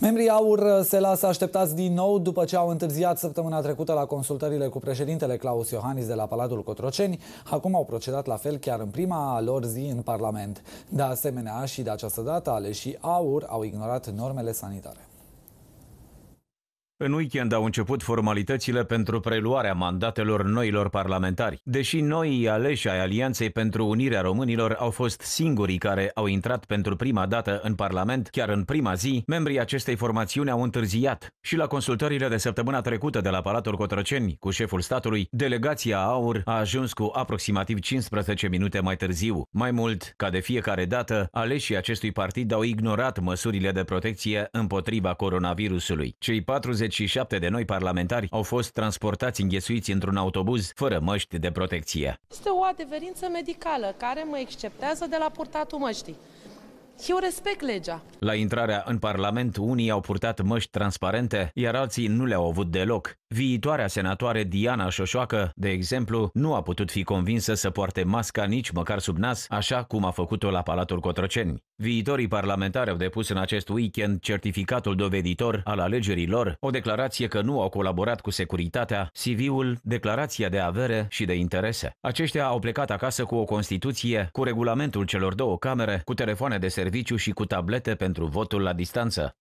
Membrii AUR se lasă așteptați din nou după ce au întârziat săptămâna trecută la consultările cu președintele Claus Iohannis de la Palatul Cotroceni. Acum au procedat la fel chiar în prima lor zi în Parlament. De asemenea, și de această dată, aleșii AUR au ignorat normele sanitare. În weekend au început formalitățile pentru preluarea mandatelor noilor parlamentari. Deși noii aleși ai Alianței pentru Unirea Românilor au fost singurii care au intrat pentru prima dată în Parlament, chiar în prima zi, membrii acestei formațiuni au întârziat. Și la consultările de săptămâna trecută de la Palatul Cotroceni cu șeful statului, delegația AUR a ajuns cu aproximativ 15 minute mai târziu. Mai mult, ca de fiecare dată, aleșii acestui partid au ignorat măsurile de protecție împotriva coronavirusului. Cei 40 27 de noi parlamentari au fost transportați înghesuiți într-un autobuz fără măști de protecție. Este o adeverință medicală care mă exceptează de la purtatul măștii. Eu respect legea. La intrarea în Parlament, unii au purtat măști transparente, iar alții nu le-au avut deloc. Viitoarea senatoare Diana Șoșoacă, de exemplu, nu a putut fi convinsă să poarte masca nici măcar sub nas, așa cum a făcut-o la Palatul Cotroceni. Viitorii parlamentari au depus în acest weekend certificatul doveditor al alegerilor, o declarație că nu au colaborat cu securitatea, CV-ul, declarația de avere și de interese. Aceștia au plecat acasă cu o Constituție, cu regulamentul celor două camere, cu telefoane de servicii, serviciu și cu tablete pentru votul la distanță.